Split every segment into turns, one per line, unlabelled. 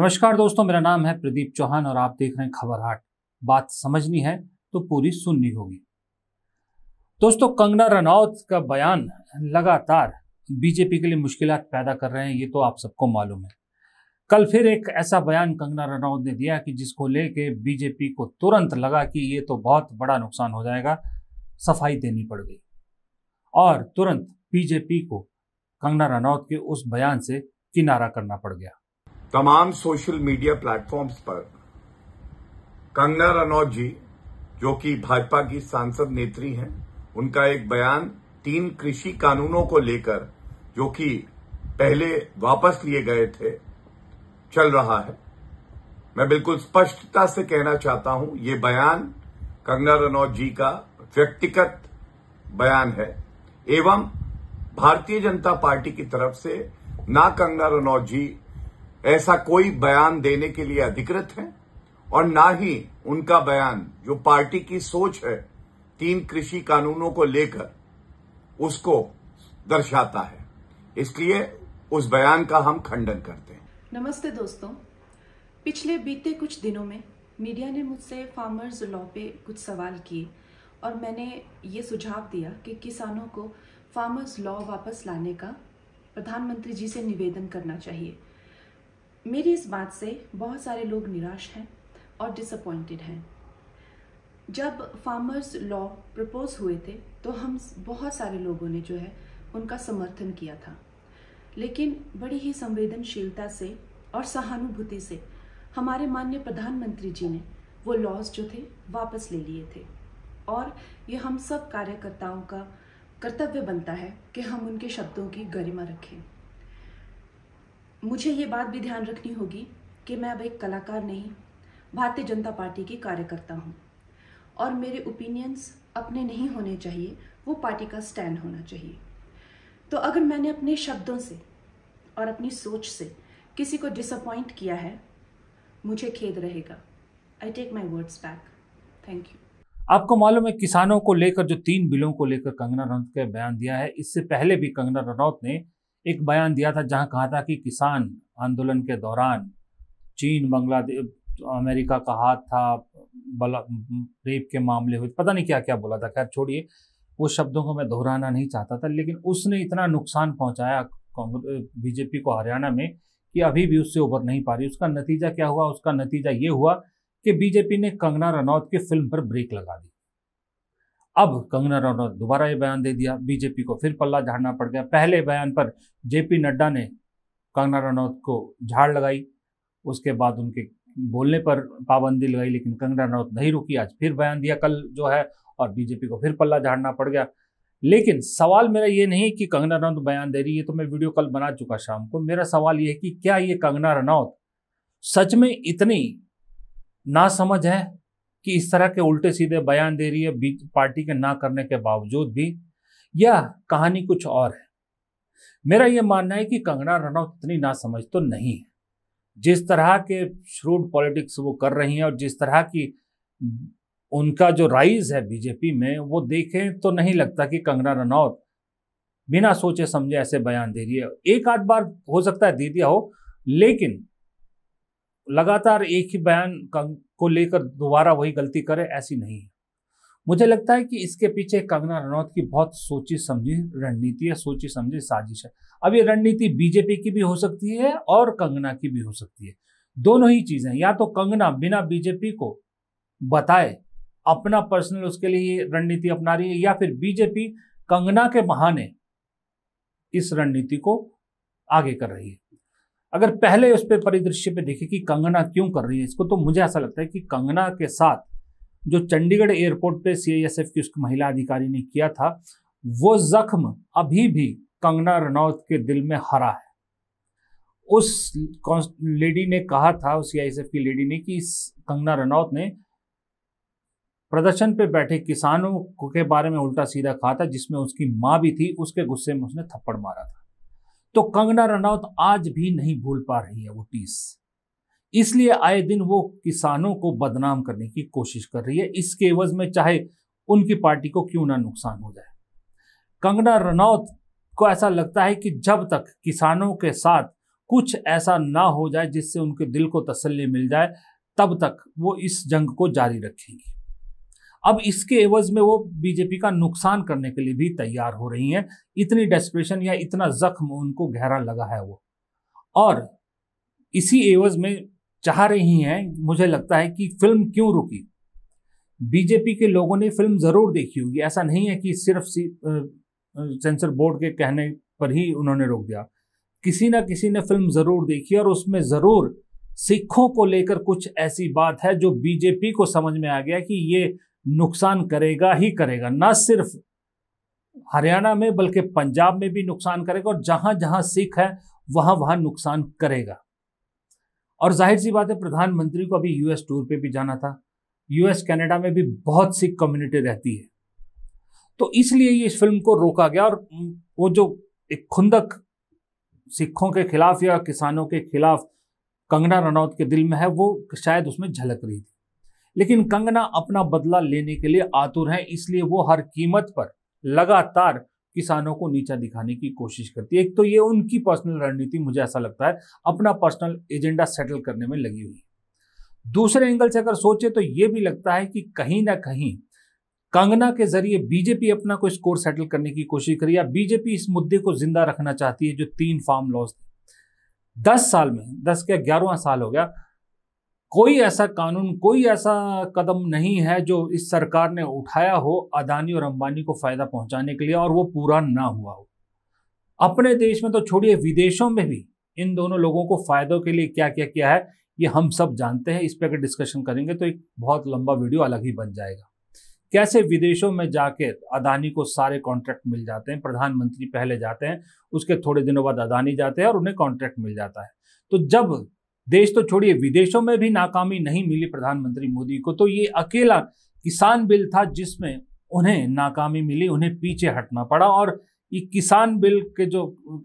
नमस्कार दोस्तों मेरा नाम है प्रदीप चौहान और आप देख रहे हैं खबर हाट बात समझनी है तो पूरी सुननी होगी दोस्तों कंगना रनौत का बयान लगातार बीजेपी के लिए मुश्किल पैदा कर रहे हैं ये तो आप सबको मालूम है कल फिर एक ऐसा बयान कंगना रनौत ने दिया कि जिसको लेके बीजेपी को तुरंत लगा कि ये तो बहुत बड़ा नुकसान हो जाएगा सफाई देनी पड़ गई और तुरंत बीजेपी को कंगना रनौत के उस बयान से किनारा करना पड़ गया तमाम सोशल मीडिया प्लेटफॉर्म्स पर कंगना रनौत जी जो कि भाजपा की सांसद नेत्री हैं उनका एक बयान तीन कृषि कानूनों को लेकर जो कि पहले वापस लिए गए थे चल रहा है मैं बिल्कुल स्पष्टता से कहना चाहता हूं ये बयान कंगना रनौत जी का व्यक्तिगत बयान है एवं भारतीय जनता पार्टी की तरफ से ना कंगना रनौत जी ऐसा कोई बयान देने के लिए अधिकृत है और ना ही उनका बयान जो पार्टी की सोच है तीन कृषि कानूनों को लेकर उसको दर्शाता है इसलिए
उस बयान का हम खंडन करते हैं नमस्ते दोस्तों पिछले बीते कुछ दिनों में मीडिया ने मुझसे फार्मर्स लॉ पे कुछ सवाल किए और मैंने ये सुझाव दिया कि किसानों को फार्मर्स लॉ वापस लाने का प्रधानमंत्री जी से निवेदन करना चाहिए मेरी इस बात से बहुत सारे लोग निराश हैं और डिसअपॉइंटेड हैं जब फार्मर्स लॉ प्रपोज हुए थे तो हम बहुत सारे लोगों ने जो है उनका समर्थन किया था लेकिन बड़ी ही संवेदनशीलता से और सहानुभूति से हमारे माननीय प्रधानमंत्री जी ने वो लॉज जो थे वापस ले लिए थे और ये हम सब कार्यकर्ताओं का कर्तव्य बनता है कि हम उनके शब्दों की गरिमा रखें मुझे ये बात भी ध्यान रखनी होगी कि मैं अब एक कलाकार नहीं भारतीय जनता पार्टी की कार्यकर्ता हूँ और मेरे ओपिनियंस अपने नहीं होने चाहिए वो पार्टी का स्टैंड होना चाहिए तो अगर मैंने अपने शब्दों से और अपनी सोच से किसी को डिसअपॉइंट किया है मुझे खेद रहेगा I take my words back thank you
आपको मालूम है किसानों को लेकर जो तीन बिलों को लेकर कंगना रनौत का बयान दिया है इससे पहले भी कंगना रनौत ने एक बयान दिया था जहां कहा था कि किसान आंदोलन के दौरान चीन बांग्लादेश अमेरिका का हाथ था बला रेप के मामले हुए पता नहीं क्या क्या बोला था खैर छोड़िए वो शब्दों को मैं दोहराना नहीं चाहता था लेकिन उसने इतना नुकसान पहुंचाया बीजेपी को हरियाणा में कि अभी भी उससे उभर नहीं पा रही उसका नतीजा क्या हुआ उसका नतीजा ये हुआ कि बीजेपी ने कंगना रनौत की फिल्म पर ब्रेक लगा दी अब कंगना रनौत दोबारा ये बयान दे दिया बीजेपी को फिर पल्ला झाड़ना पड़ गया पहले बयान पर जेपी नड्डा ने कंगना रनौत को झाड़ लगाई उसके बाद उनके बोलने पर पाबंदी लगाई लेकिन कंगना रनौत नहीं रुकी आज फिर बयान दिया कल जो है और बीजेपी को फिर पल्ला झाड़ना पड़ गया लेकिन सवाल मेरा ये नहीं कि कंगना रनौत बयान दे रही है तो मैं वीडियो कल बना चुका शाम को मेरा सवाल ये है कि क्या ये कंगना रनौत सच में इतनी नासमझ है कि इस तरह के उल्टे सीधे बयान दे रही है पार्टी के ना करने के बावजूद भी यह कहानी कुछ और है मेरा यह मानना है कि कंगना रनौत इतनी ना समझ तो नहीं है जिस तरह के श्रूड पॉलिटिक्स वो कर रही हैं और जिस तरह की उनका जो राइज है बीजेपी में वो देखें तो नहीं लगता कि कंगना रनौत बिना सोचे समझे ऐसे बयान दे रही है एक आध बार हो सकता है दे दिया हो लेकिन लगातार एक ही बयान को लेकर दोबारा वही गलती करे ऐसी नहीं है मुझे लगता है कि इसके पीछे कंगना रनौत की बहुत सोची समझी रणनीति है सोची समझी साजिश है अब ये रणनीति बीजेपी की भी हो सकती है और कंगना की भी हो सकती है दोनों ही चीजें या तो कंगना बिना बीजेपी को बताए अपना पर्सनल उसके लिए रणनीति अपना रही है या फिर बीजेपी कंगना के बहाने इस रणनीति को आगे कर रही है अगर पहले उस पर परिदृश्य पे देखें कि कंगना क्यों कर रही है इसको तो मुझे ऐसा लगता है कि कंगना के साथ जो चंडीगढ़ एयरपोर्ट पे सीआईएसएफ की उस महिला अधिकारी ने किया था वो जख्म अभी भी कंगना रनौत के दिल में हरा है उस लेडी ने कहा था उस सीआईएसएफ की लेडी ने कि कंगना रनौत ने प्रदर्शन पे बैठे किसानों के बारे में उल्टा सीधा कहा था जिसमें उसकी माँ भी थी उसके गुस्से में उसने थप्पड़ मारा था तो कंगना रनौत आज भी नहीं भूल पा रही है वो टीस इसलिए आए दिन वो किसानों को बदनाम करने की कोशिश कर रही है इसके एवज में चाहे उनकी पार्टी को क्यों ना नुकसान हो जाए कंगना रनौत को ऐसा लगता है कि जब तक किसानों के साथ कुछ ऐसा ना हो जाए जिससे उनके दिल को तसल्ली मिल जाए तब तक वो इस जंग को जारी रखेंगी अब इसके एवज में वो बीजेपी का नुकसान करने के लिए भी तैयार हो रही हैं इतनी डेस्परेशन या इतना जख्म उनको गहरा लगा है वो और इसी एवज में चाह रही हैं मुझे लगता है कि फिल्म क्यों रुकी बीजेपी के लोगों ने फिल्म ज़रूर देखी होगी ऐसा नहीं है कि सिर्फ सेंसर बोर्ड के कहने पर ही उन्होंने रोक दिया किसी ना किसी ने फिल्म ज़रूर देखी और उसमें ज़रूर सिखों को लेकर कुछ ऐसी बात है जो बीजेपी को समझ में आ गया कि ये नुकसान करेगा ही करेगा ना सिर्फ हरियाणा में बल्कि पंजाब में भी नुकसान करेगा और जहां जहां सिख है वहां वहां नुकसान करेगा और जाहिर सी बात है प्रधानमंत्री को अभी यूएस टूर पे भी जाना था यूएस कनाडा में भी बहुत सिख कम्युनिटी रहती है तो इसलिए ये इस फिल्म को रोका गया और वो जो एक खुंदक सिखों के खिलाफ या किसानों के खिलाफ कंगना रनौत के दिल में है वो शायद उसमें झलक रही थी लेकिन कंगना अपना बदला लेने के लिए आतुर है इसलिए वो हर कीमत पर लगातार किसानों को नीचा दिखाने की कोशिश करती है एक तो ये उनकी पर्सनल रणनीति मुझे ऐसा लगता है अपना पर्सनल एजेंडा सेटल करने में लगी हुई है दूसरे एंगल से अगर सोचे तो ये भी लगता है कि कहीं ना कहीं कंगना के जरिए बीजेपी अपना कोई स्कोर सेटल करने की कोशिश करी या बीजेपी इस मुद्दे को जिंदा रखना चाहती है जो तीन फार्म लॉस थे दस साल में दस क्या ग्यारहवा साल हो गया कोई ऐसा कानून कोई ऐसा कदम नहीं है जो इस सरकार ने उठाया हो अदानी और अंबानी को फायदा पहुंचाने के लिए और वो पूरा ना हुआ हो अपने देश में तो छोड़िए विदेशों में भी इन दोनों लोगों को फायदों के लिए क्या क्या किया है ये हम सब जानते हैं इस पर अगर डिस्कशन करेंगे तो एक बहुत लंबा वीडियो अलग ही बन जाएगा कैसे विदेशों में जाके अदानी को सारे कॉन्ट्रैक्ट मिल जाते हैं प्रधानमंत्री पहले जाते हैं उसके थोड़े दिनों बाद अदानी जाते हैं और उन्हें कॉन्ट्रैक्ट मिल जाता है तो जब देश तो छोड़िए विदेशों में भी नाकामी नहीं मिली प्रधानमंत्री मोदी को तो ये अकेला किसान बिल था जिसमें उन्हें नाकामी मिली उन्हें पीछे हटना पड़ा और ये किसान बिल के जो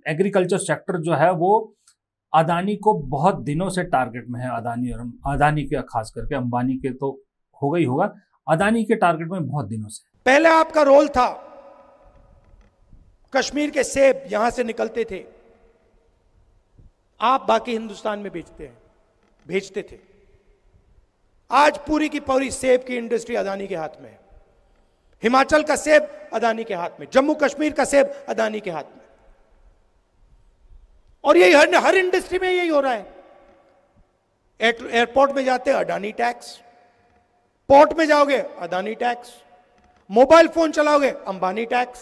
एग्रीकल्चर सेक्टर जो है वो अदानी को बहुत दिनों से टारगेट में है अदानी और अदानी के खास करके अंबानी के तो होगा ही होगा अदानी के टारगेट में बहुत दिनों से पहले आपका रोल था कश्मीर के सेब यहां से निकलते थे आप बाकी हिंदुस्तान में बेचते हैं भेजते थे आज पूरी की पूरी सेब की इंडस्ट्री अदानी के हाथ में है हिमाचल का सेब अदानी के हाथ में जम्मू कश्मीर का सेब अदानी के हाथ में और यही हर, हर इंडस्ट्री में यही हो रहा है एयरपोर्ट में जाते अडानी टैक्स पोर्ट में जाओगे अदानी टैक्स मोबाइल फोन चलाओगे अंबानी टैक्स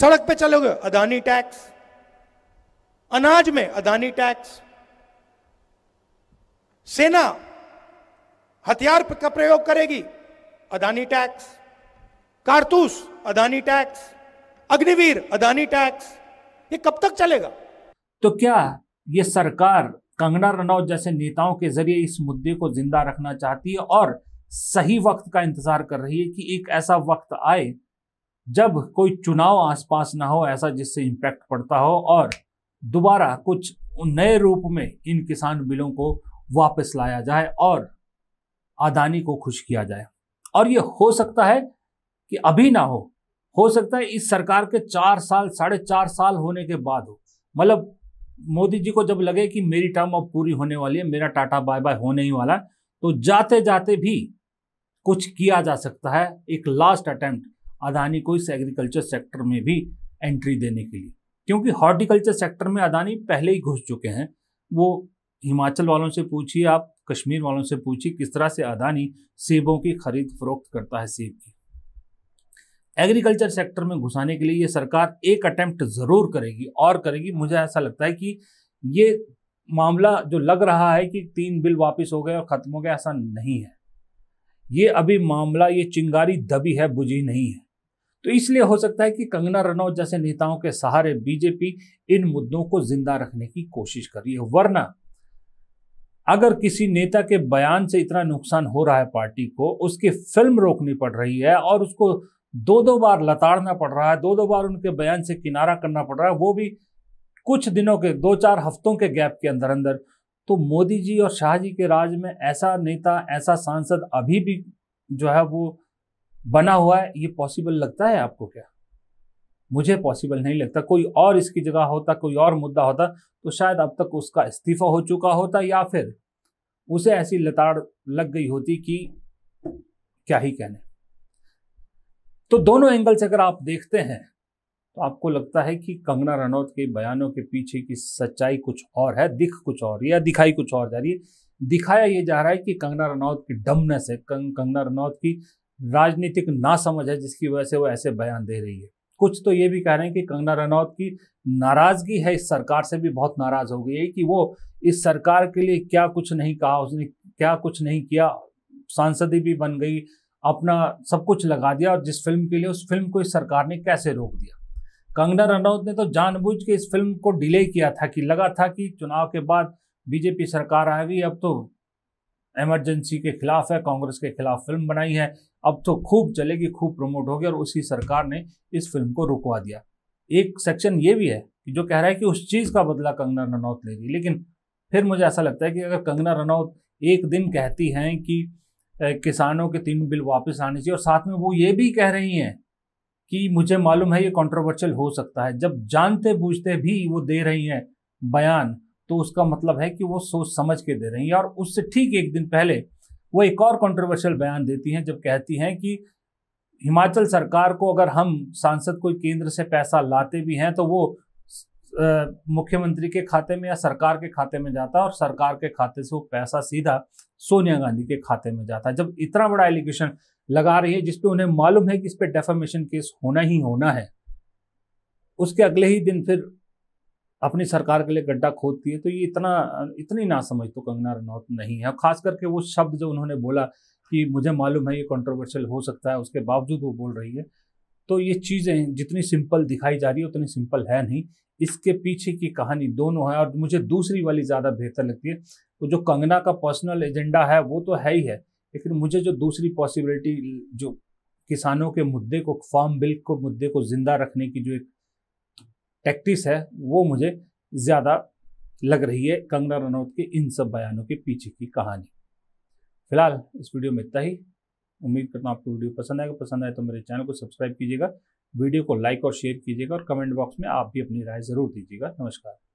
सड़क पे चलोगे अदानी टैक्स अनाज में अदानी टैक्स सेना हथियार का प्रयोग करेगी अदानी टैक्स कारतूस अदानी टैक्स अग्निवीर अदानी टैक्स ये कब तक चलेगा तो क्या ये सरकार कंगना रनौत जैसे नेताओं के जरिए इस मुद्दे को जिंदा रखना चाहती है और सही वक्त का इंतजार कर रही है कि एक ऐसा वक्त आए जब कोई चुनाव आसपास ना हो ऐसा जिससे इम्पैक्ट पड़ता हो और दोबारा कुछ नए रूप में इन किसान बिलों को वापस लाया जाए और अदानी को खुश किया जाए और ये हो सकता है कि अभी ना हो हो सकता है इस सरकार के चार साल साढ़े चार साल होने के बाद हो मतलब मोदी जी को जब लगे कि मेरी टर्म अब पूरी होने वाली है मेरा टाटा बाय बाय होने ही वाला तो जाते जाते भी कुछ किया जा सकता है एक लास्ट अटेम्प्ट अदानी को इस एग्रीकल्चर सेक्टर में भी एंट्री देने के लिए क्योंकि हॉर्टिकल्चर सेक्टर में अदानी पहले ही घुस चुके हैं वो हिमाचल वालों से पूछिए आप कश्मीर वालों से पूछिए किस तरह से अदानी सेबों की खरीद फरोख्त करता है सेब की एग्रीकल्चर सेक्टर में घुसाने के लिए ये सरकार एक अटेम्प्ट ज़रूर करेगी और करेगी मुझे ऐसा लगता है कि ये मामला जो लग रहा है कि तीन बिल वापस हो गए और ख़त्म हो गया ऐसा नहीं है ये अभी मामला ये चिंगारी दबी है बुझी नहीं है तो इसलिए हो सकता है कि कंगना रनौत जैसे नेताओं के सहारे बीजेपी इन मुद्दों को जिंदा रखने की कोशिश कर रही है वरना अगर किसी नेता के बयान से इतना नुकसान हो रहा है पार्टी को उसकी फिल्म रोकनी पड़ रही है और उसको दो दो बार लताड़ना पड़ रहा है दो दो बार उनके बयान से किनारा करना पड़ रहा है वो भी कुछ दिनों के दो चार हफ्तों के गैप के अंदर अंदर तो मोदी जी और शाह जी के राज में ऐसा नेता ऐसा सांसद अभी भी जो है वो बना हुआ है ये पॉसिबल लगता है आपको क्या मुझे पॉसिबल नहीं लगता कोई और इसकी जगह होता कोई और मुद्दा होता तो शायद अब तक उसका इस्तीफा हो चुका होता या फिर उसे ऐसी लताड़ लग गई होती कि क्या ही कहने तो दोनों एंगल से अगर आप देखते हैं तो आपको लगता है कि कंगना रनौत के बयानों के पीछे की सच्चाई कुछ और है दिख कुछ और या दिखाई कुछ और जा रही है दिखाया ये जा रहा है कि कंगना रनौत की डमनेस है कंगना रनौत की राजनीतिक ना समझ है जिसकी वजह से वो ऐसे बयान दे रही है कुछ तो ये भी कह रहे हैं कि कंगना रनौत की नाराज़गी है इस सरकार से भी बहुत नाराज़ हो गई है कि वो इस सरकार के लिए क्या कुछ नहीं कहा उसने क्या कुछ नहीं किया सांसदी भी बन गई अपना सब कुछ लगा दिया और जिस फिल्म के लिए उस फिल्म को इस सरकार ने कैसे रोक दिया कंगना रनौत ने तो जानबूझ के इस फिल्म को डिले किया था कि लगा था कि चुनाव के बाद बीजेपी सरकार आएगी अब तो एमरजेंसी के खिलाफ है कांग्रेस के खिलाफ फिल्म बनाई है अब तो खूब चलेगी खूब प्रमोट होगी और उसी सरकार ने इस फिल्म को रुकवा दिया एक सेक्शन ये भी है कि जो कह रहा है कि उस चीज़ का बदला कंगना रनौत लेगी लेकिन फिर मुझे ऐसा लगता है कि अगर कंगना रनौत एक दिन कहती हैं कि किसानों के तीन बिल वापस आने चाहिए और साथ में वो ये भी कह रही हैं कि मुझे मालूम है ये कंट्रोवर्शियल हो सकता है जब जानते बूझते भी वो दे रही हैं बयान तो उसका मतलब है कि वो सोच समझ के दे रही हैं और उससे ठीक एक दिन पहले वो एक और कंट्रोवर्शियल बयान देती हैं जब कहती हैं कि हिमाचल सरकार को अगर हम सांसद कोई केंद्र से पैसा लाते भी हैं तो वो मुख्यमंत्री के खाते में या सरकार के खाते में जाता है और सरकार के खाते से वो पैसा सीधा सोनिया गांधी के खाते में जाता है जब इतना बड़ा एलिगेशन लगा रही है जिसपे उन्हें मालूम है कि इस पर डेफामेशन केस होना ही होना है उसके अगले ही दिन फिर अपनी सरकार के लिए गड्ढा खोदती है तो ये इतना इतनी ना समझ तो कंगना रनौत नहीं है खास करके वो शब्द जो उन्होंने बोला कि मुझे मालूम है ये कंट्रोवर्शियल हो सकता है उसके बावजूद वो बोल रही है तो ये चीज़ें जितनी सिंपल दिखाई जा रही है उतनी सिंपल है नहीं इसके पीछे की कहानी दोनों है और मुझे दूसरी वाली ज़्यादा बेहतर लगती है तो जो कंगना का पर्सनल एजेंडा है वो तो है ही है लेकिन मुझे जो दूसरी पॉसिबिलिटी जो किसानों के मुद्दे को फार्म बिल को मुद्दे को ज़िंदा रखने की जो एक टैक्टिस है वो मुझे ज़्यादा लग रही है कंगना रनौत के इन सब बयानों के पीछे की कहानी फिलहाल इस वीडियो में इतना ही उम्मीद करता हूँ आपको वीडियो पसंद आएगा पसंद आए तो मेरे चैनल को सब्सक्राइब कीजिएगा वीडियो को लाइक और शेयर कीजिएगा और कमेंट बॉक्स में आप भी अपनी राय ज़रूर दीजिएगा नमस्कार